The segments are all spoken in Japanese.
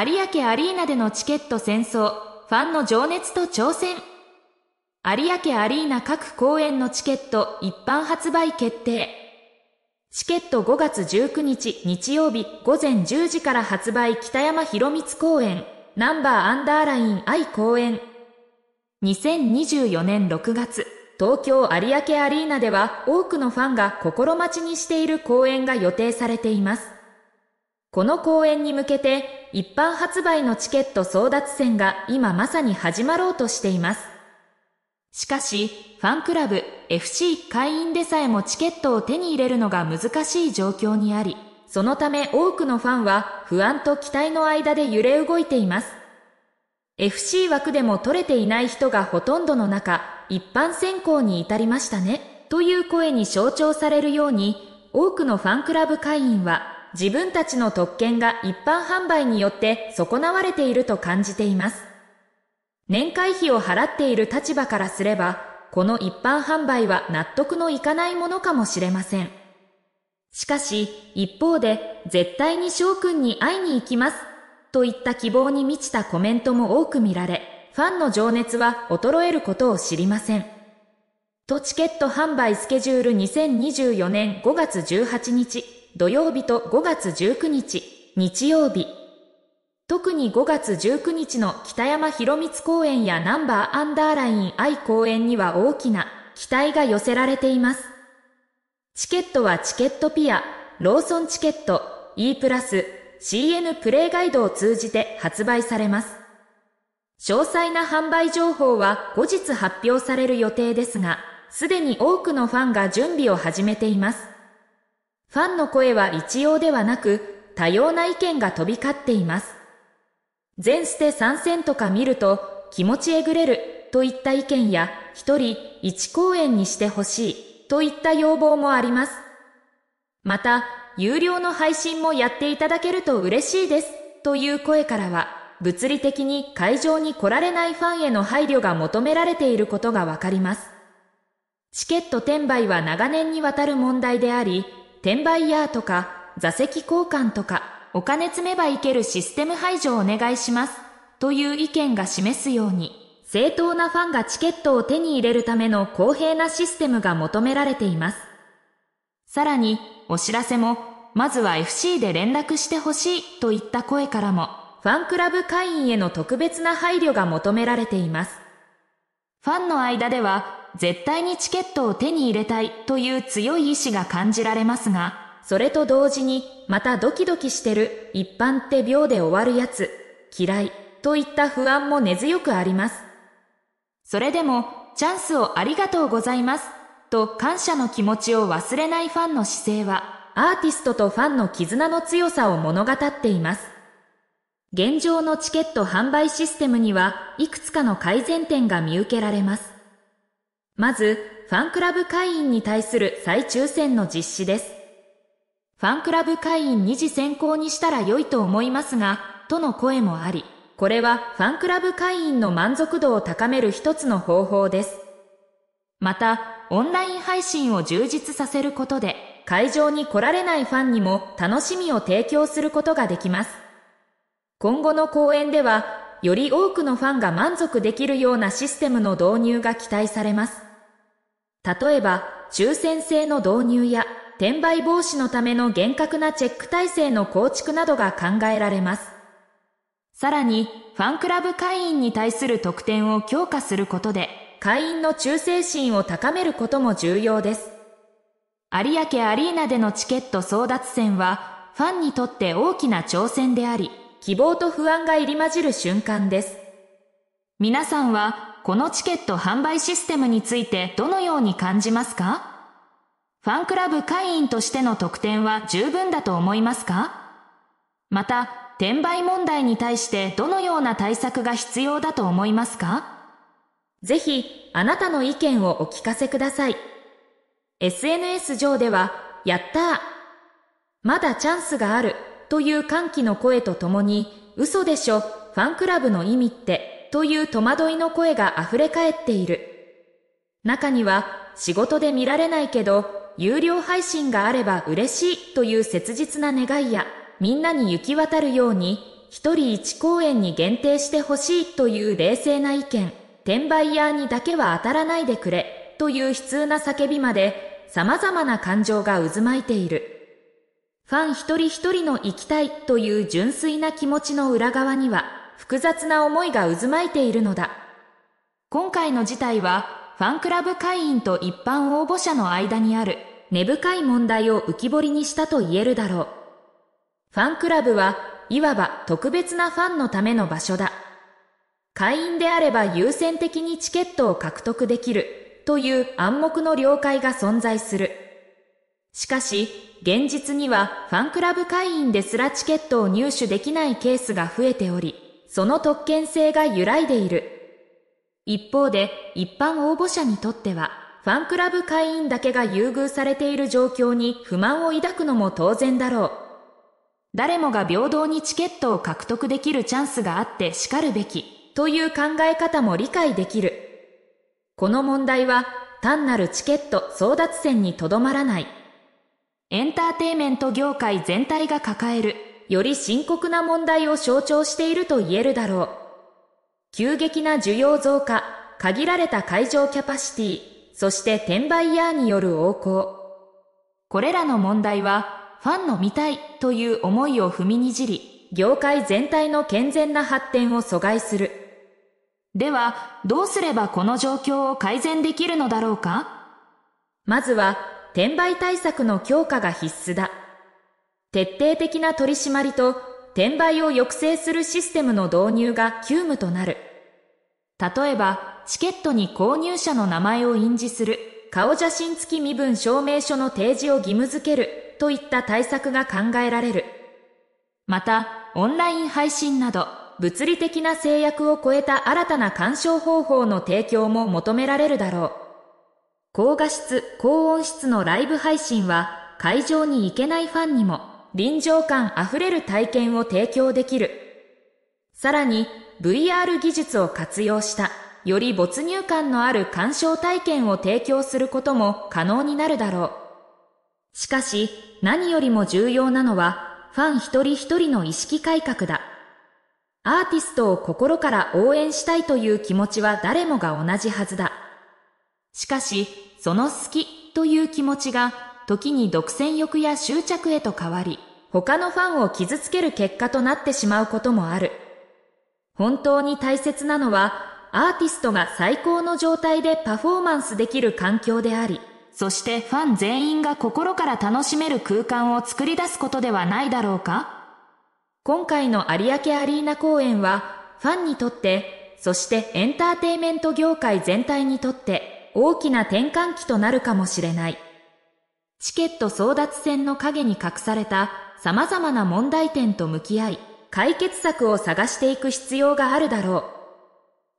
有明アリーナでのチケット戦争、ファンの情熱と挑戦。有明アリーナ各公演のチケット一般発売決定。チケット5月19日日曜日午前10時から発売北山広光公演、ナンバーアンダーライン愛公演。2024年6月、東京有明アリーナでは多くのファンが心待ちにしている公演が予定されています。この公演に向けて一般発売のチケット争奪戦が今まさに始まろうとしています。しかし、ファンクラブ FC 会員でさえもチケットを手に入れるのが難しい状況にあり、そのため多くのファンは不安と期待の間で揺れ動いています。FC 枠でも取れていない人がほとんどの中、一般選考に至りましたね、という声に象徴されるように、多くのファンクラブ会員は自分たちの特権が一般販売によって損なわれていると感じています。年会費を払っている立場からすれば、この一般販売は納得のいかないものかもしれません。しかし、一方で、絶対に翔くんに会いに行きます、といった希望に満ちたコメントも多く見られ、ファンの情熱は衰えることを知りません。とチケット販売スケジュール2024年5月18日、土曜日と5月19日、日曜日。特に5月19日の北山広光公園やナンバーアンダーライン愛公園には大きな期待が寄せられています。チケットはチケットピア、ローソンチケット、E プラス、CN プレイガイドを通じて発売されます。詳細な販売情報は後日発表される予定ですが、すでに多くのファンが準備を始めています。ファンの声は一様ではなく、多様な意見が飛び交っています。全捨て参戦とか見ると、気持ちえぐれるといった意見や、一人一公演にしてほしいといった要望もあります。また、有料の配信もやっていただけると嬉しいですという声からは、物理的に会場に来られないファンへの配慮が求められていることがわかります。チケット転売は長年にわたる問題であり、転売ヤーとか、座席交換とか、お金積めばいけるシステム排除をお願いします。という意見が示すように、正当なファンがチケットを手に入れるための公平なシステムが求められています。さらに、お知らせも、まずは FC で連絡してほしいといった声からも、ファンクラブ会員への特別な配慮が求められています。ファンの間では、絶対にチケットを手に入れたいという強い意志が感じられますが、それと同時に、またドキドキしてる、一般って秒で終わるやつ、嫌い、といった不安も根強くあります。それでも、チャンスをありがとうございます、と感謝の気持ちを忘れないファンの姿勢は、アーティストとファンの絆の強さを物語っています。現状のチケット販売システムには、いくつかの改善点が見受けられます。まず、ファンクラブ会員に対する再抽選の実施です。ファンクラブ会員二次選考にしたら良いと思いますが、との声もあり、これはファンクラブ会員の満足度を高める一つの方法です。また、オンライン配信を充実させることで、会場に来られないファンにも楽しみを提供することができます。今後の公演では、より多くのファンが満足できるようなシステムの導入が期待されます。例えば、抽選制の導入や転売防止のための厳格なチェック体制の構築などが考えられます。さらに、ファンクラブ会員に対する特典を強化することで、会員の忠誠心を高めることも重要です。有明アリーナでのチケット争奪戦は、ファンにとって大きな挑戦であり、希望と不安が入り混じる瞬間です。皆さんはこのチケット販売システムについてどのように感じますかファンクラブ会員としての特典は十分だと思いますかまた、転売問題に対してどのような対策が必要だと思いますかぜひ、あなたの意見をお聞かせください。SNS 上では、やったーまだチャンスがあるという歓喜の声とともに、嘘でしょ、ファンクラブの意味ってという戸惑いの声が溢れ返っている。中には仕事で見られないけど、有料配信があれば嬉しいという切実な願いや、みんなに行き渡るように、一人一公演に限定してほしいという冷静な意見、転売ヤーにだけは当たらないでくれという悲痛な叫びまで、様々な感情が渦巻いている。ファン一人一人の行きたいという純粋な気持ちの裏側には、複雑な思いが渦巻いているのだ。今回の事態は、ファンクラブ会員と一般応募者の間にある根深い問題を浮き彫りにしたと言えるだろう。ファンクラブは、いわば特別なファンのための場所だ。会員であれば優先的にチケットを獲得できるという暗黙の了解が存在する。しかし、現実にはファンクラブ会員ですらチケットを入手できないケースが増えており、その特権性が揺らいでいる。一方で、一般応募者にとっては、ファンクラブ会員だけが優遇されている状況に不満を抱くのも当然だろう。誰もが平等にチケットを獲得できるチャンスがあって叱るべきという考え方も理解できる。この問題は単なるチケット争奪戦にとどまらない。エンターテイメント業界全体が抱えるより深刻な問題を象徴していると言えるだろう。急激な需要増加、限られた会場キャパシティ、そして転売ヤーによる横行。これらの問題は、ファンの見たいという思いを踏みにじり、業界全体の健全な発展を阻害する。では、どうすればこの状況を改善できるのだろうかまずは、転売対策の強化が必須だ。徹底的な取り締まりと転売を抑制するシステムの導入が急務となる。例えば、チケットに購入者の名前を印字する、顔写真付き身分証明書の提示を義務付けるといった対策が考えられる。また、オンライン配信など、物理的な制約を超えた新たな鑑賞方法の提供も求められるだろう。高画質、高音質のライブ配信は、会場に行けないファンにも、臨場感あふれる体験を提供できる。さらに VR 技術を活用したより没入感のある鑑賞体験を提供することも可能になるだろう。しかし何よりも重要なのはファン一人一人の意識改革だ。アーティストを心から応援したいという気持ちは誰もが同じはずだ。しかし、その好きという気持ちが時に独占欲や執着へと変わり、他のファンを傷つける結果となってしまうこともある。本当に大切なのは、アーティストが最高の状態でパフォーマンスできる環境であり、そしてファン全員が心から楽しめる空間を作り出すことではないだろうか今回の有明アリーナ公演は、ファンにとって、そしてエンターテイメント業界全体にとって、大きな転換期となるかもしれない。チケット争奪戦の陰に隠された様々な問題点と向き合い、解決策を探していく必要があるだろう。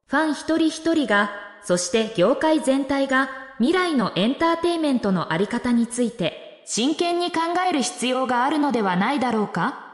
ファン一人一人が、そして業界全体が未来のエンターテイメントのあり方について真剣に考える必要があるのではないだろうか